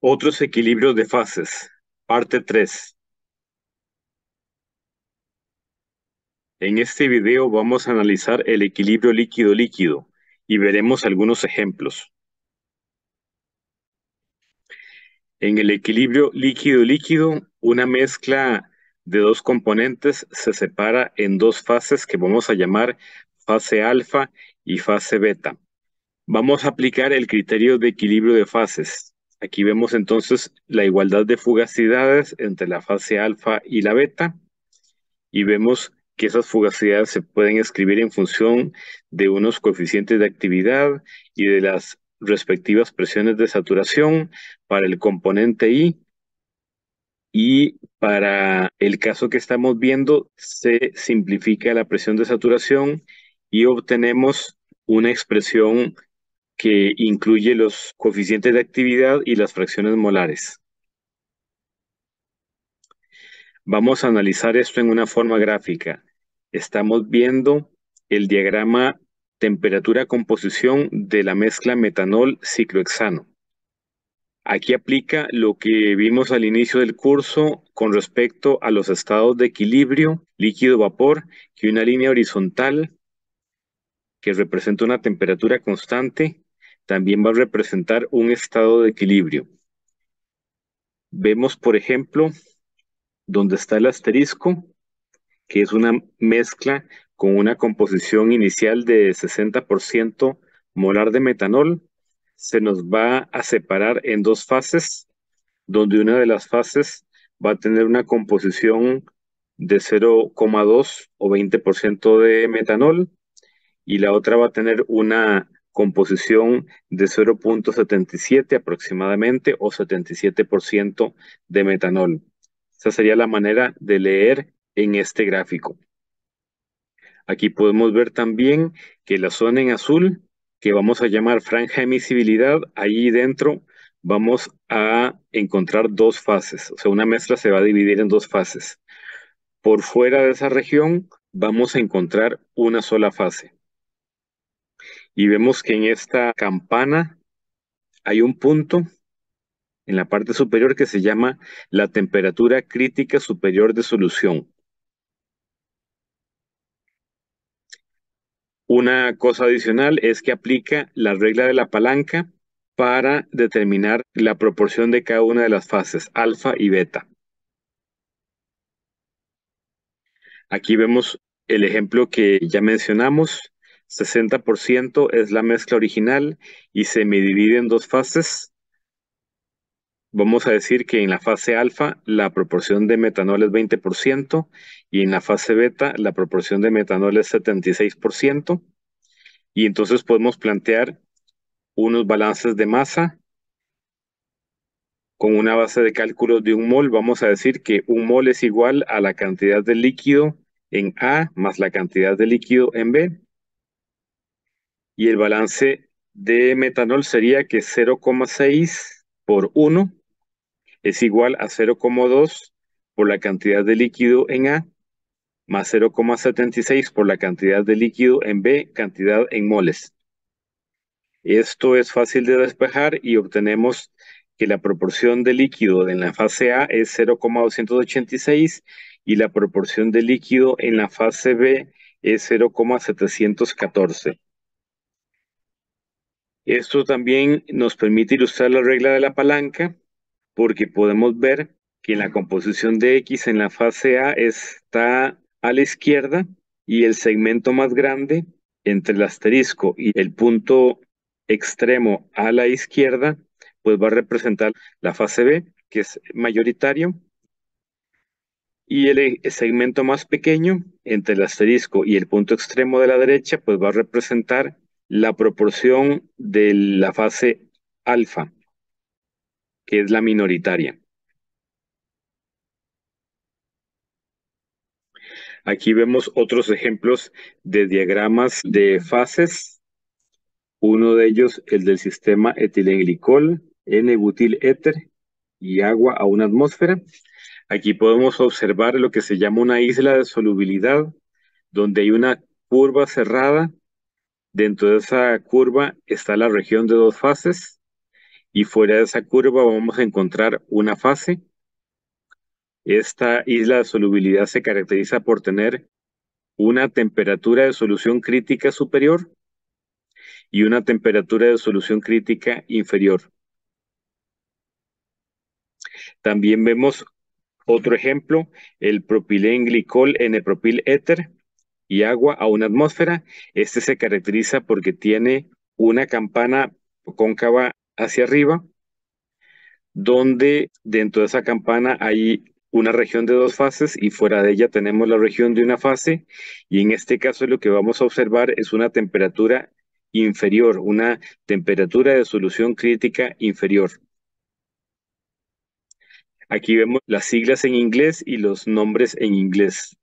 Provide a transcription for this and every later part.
Otros equilibrios de fases, parte 3. En este video vamos a analizar el equilibrio líquido-líquido y veremos algunos ejemplos. En el equilibrio líquido-líquido, una mezcla de dos componentes se separa en dos fases que vamos a llamar fase alfa y fase beta. Vamos a aplicar el criterio de equilibrio de fases, Aquí vemos entonces la igualdad de fugacidades entre la fase alfa y la beta y vemos que esas fugacidades se pueden escribir en función de unos coeficientes de actividad y de las respectivas presiones de saturación para el componente I y para el caso que estamos viendo se simplifica la presión de saturación y obtenemos una expresión que incluye los coeficientes de actividad y las fracciones molares. Vamos a analizar esto en una forma gráfica. Estamos viendo el diagrama temperatura-composición de la mezcla metanol-ciclohexano. Aquí aplica lo que vimos al inicio del curso con respecto a los estados de equilibrio, líquido-vapor, que una línea horizontal que representa una temperatura constante también va a representar un estado de equilibrio. Vemos, por ejemplo, donde está el asterisco, que es una mezcla con una composición inicial de 60% molar de metanol, se nos va a separar en dos fases, donde una de las fases va a tener una composición de 0,2 o 20% de metanol y la otra va a tener una composición de 0.77 aproximadamente o 77% de metanol. Esa sería la manera de leer en este gráfico. Aquí podemos ver también que la zona en azul, que vamos a llamar franja de emisibilidad, ahí dentro vamos a encontrar dos fases. O sea, una mezcla se va a dividir en dos fases. Por fuera de esa región vamos a encontrar una sola fase. Y vemos que en esta campana hay un punto en la parte superior que se llama la temperatura crítica superior de solución. Una cosa adicional es que aplica la regla de la palanca para determinar la proporción de cada una de las fases, alfa y beta. Aquí vemos el ejemplo que ya mencionamos 60% es la mezcla original y se me divide en dos fases. Vamos a decir que en la fase alfa la proporción de metanol es 20% y en la fase beta la proporción de metanol es 76%. Y entonces podemos plantear unos balances de masa con una base de cálculo de un mol. Vamos a decir que un mol es igual a la cantidad de líquido en A más la cantidad de líquido en B y el balance de metanol sería que 0,6 por 1 es igual a 0,2 por la cantidad de líquido en A más 0,76 por la cantidad de líquido en B, cantidad en moles. Esto es fácil de despejar y obtenemos que la proporción de líquido en la fase A es 0,286 y la proporción de líquido en la fase B es 0,714. Esto también nos permite ilustrar la regla de la palanca porque podemos ver que la composición de X en la fase A está a la izquierda y el segmento más grande entre el asterisco y el punto extremo a la izquierda, pues va a representar la fase B, que es mayoritario, y el segmento más pequeño entre el asterisco y el punto extremo de la derecha, pues va a representar la proporción de la fase alfa, que es la minoritaria. Aquí vemos otros ejemplos de diagramas de fases. Uno de ellos, el del sistema etilenglicol, N-butil éter y agua a una atmósfera. Aquí podemos observar lo que se llama una isla de solubilidad, donde hay una curva cerrada Dentro de esa curva está la región de dos fases y fuera de esa curva vamos a encontrar una fase. Esta isla de solubilidad se caracteriza por tener una temperatura de solución crítica superior y una temperatura de solución crítica inferior. También vemos otro ejemplo, el propilenglicol en el propil éter, y agua a una atmósfera. Este se caracteriza porque tiene una campana cóncava hacia arriba, donde dentro de esa campana hay una región de dos fases y fuera de ella tenemos la región de una fase y en este caso lo que vamos a observar es una temperatura inferior, una temperatura de solución crítica inferior. Aquí vemos las siglas en inglés y los nombres en inglés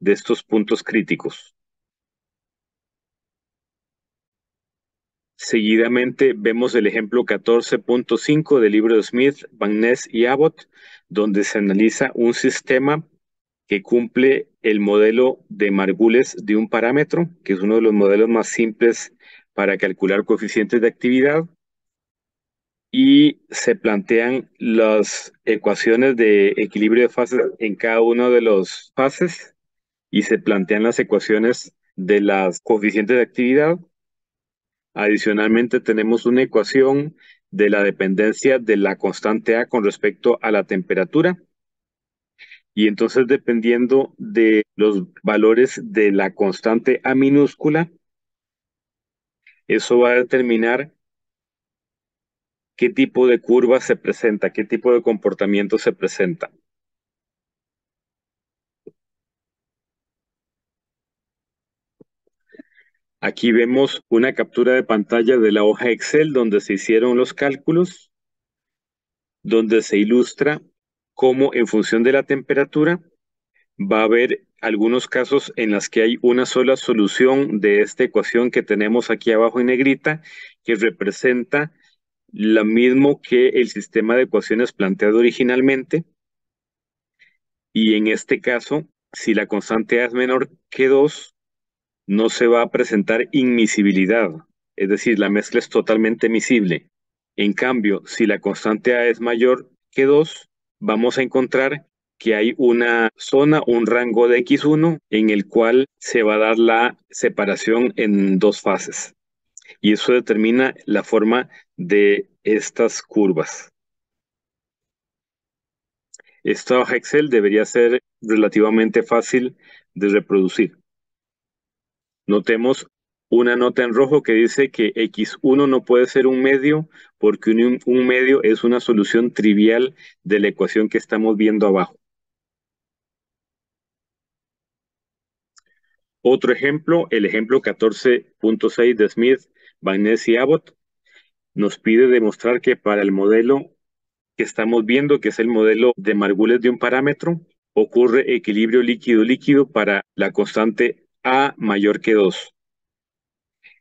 de estos puntos críticos. Seguidamente vemos el ejemplo 14.5 del libro de Smith, Van Ness y Abbott, donde se analiza un sistema que cumple el modelo de Margules de un parámetro, que es uno de los modelos más simples para calcular coeficientes de actividad, y se plantean las ecuaciones de equilibrio de fases en cada uno de los fases y se plantean las ecuaciones de las coeficientes de actividad. Adicionalmente tenemos una ecuación de la dependencia de la constante A con respecto a la temperatura. Y entonces dependiendo de los valores de la constante A minúscula, eso va a determinar qué tipo de curva se presenta, qué tipo de comportamiento se presenta. Aquí vemos una captura de pantalla de la hoja Excel donde se hicieron los cálculos, donde se ilustra cómo en función de la temperatura va a haber algunos casos en las que hay una sola solución de esta ecuación que tenemos aquí abajo en negrita, que representa lo mismo que el sistema de ecuaciones planteado originalmente. Y en este caso, si la constante A es menor que 2, no se va a presentar inmisibilidad, es decir, la mezcla es totalmente miscible. En cambio, si la constante A es mayor que 2, vamos a encontrar que hay una zona, un rango de X1 en el cual se va a dar la separación en dos fases. Y eso determina la forma de estas curvas. Esta hoja Excel debería ser relativamente fácil de reproducir. Notemos una nota en rojo que dice que x1 no puede ser un medio porque un, medio es una solución trivial de la ecuación que estamos viendo abajo. Otro ejemplo, el ejemplo 14.6 de Smith, Van y Abbott, nos pide demostrar que para el modelo que estamos viendo, que es el modelo de Margules de un parámetro, ocurre equilibrio líquido-líquido para la constante a mayor que 2.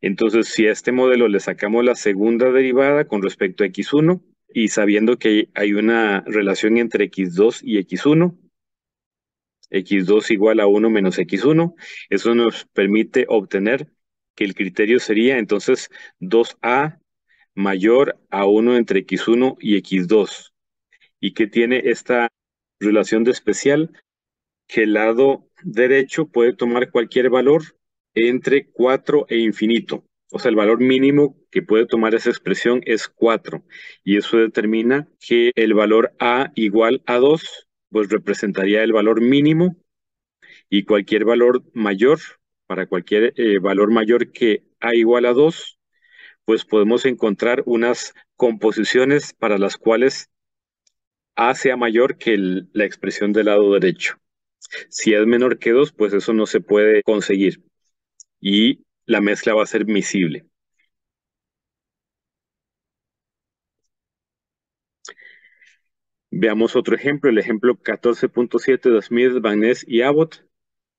Entonces, si a este modelo le sacamos la segunda derivada con respecto a x1 y sabiendo que hay una relación entre x2 y x1, x2 igual a 1 menos x1, eso nos permite obtener que el criterio sería entonces 2a mayor a 1 entre x1 y x2. ¿Y qué tiene esta relación de especial? que el lado derecho puede tomar cualquier valor entre 4 e infinito. O sea, el valor mínimo que puede tomar esa expresión es 4. Y eso determina que el valor A igual a 2, pues representaría el valor mínimo. Y cualquier valor mayor, para cualquier eh, valor mayor que A igual a 2, pues podemos encontrar unas composiciones para las cuales A sea mayor que la expresión del lado derecho. Si es menor que 2, pues eso no se puede conseguir y la mezcla va a ser miscible. Veamos otro ejemplo, el ejemplo 14.7 de Smith, Van Ness y Abbott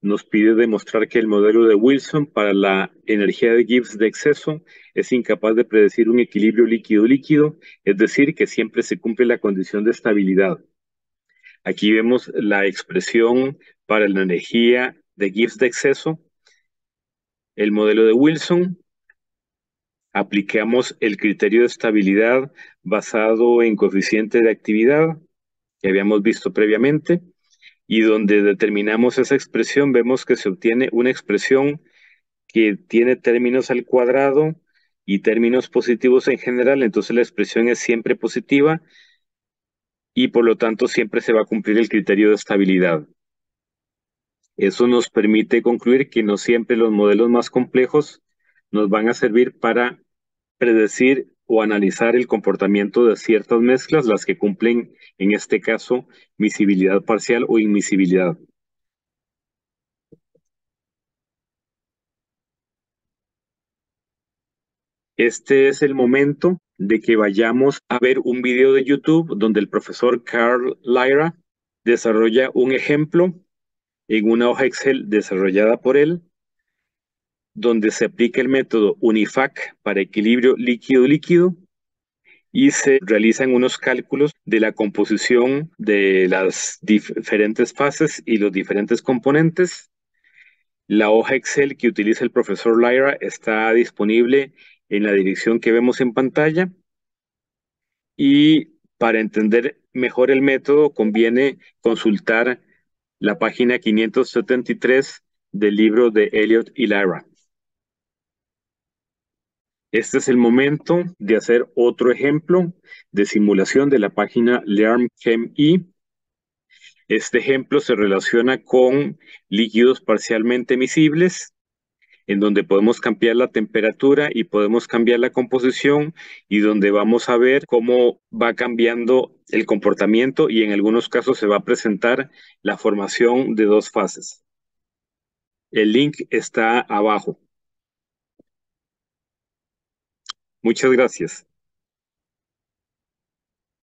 nos pide demostrar que el modelo de Wilson para la energía de Gibbs de exceso es incapaz de predecir un equilibrio líquido-líquido, es decir, que siempre se cumple la condición de estabilidad. Aquí vemos la expresión para la energía de Gibbs de exceso, el modelo de Wilson, aplicamos el criterio de estabilidad basado en coeficiente de actividad que habíamos visto previamente y donde determinamos esa expresión vemos que se obtiene una expresión que tiene términos al cuadrado y términos positivos en general, entonces la expresión es siempre positiva y por lo tanto siempre se va a cumplir el criterio de estabilidad. Eso nos permite concluir que no siempre los modelos más complejos nos van a servir para predecir o analizar el comportamiento de ciertas mezclas, las que cumplen, en este caso, visibilidad parcial o invisibilidad. Este es el momento de que vayamos a ver un video de YouTube donde el profesor Carl Lyra desarrolla un ejemplo en una hoja Excel desarrollada por él, donde se aplica el método UNIFAC para equilibrio líquido-líquido y se realizan unos cálculos de la composición de las diferentes fases y los diferentes componentes. La hoja Excel que utiliza el profesor Lyra está disponible en la dirección que vemos en pantalla. Y para entender mejor el método, conviene consultar la página 573 del libro de Elliot y Lyra. Este es el momento de hacer otro ejemplo de simulación de la página LearnChemE. Este ejemplo se relaciona con líquidos parcialmente miscibles en donde podemos cambiar la temperatura y podemos cambiar la composición y donde vamos a ver cómo va cambiando el comportamiento y en algunos casos se va a presentar la formación de dos fases. El link está abajo. Muchas gracias.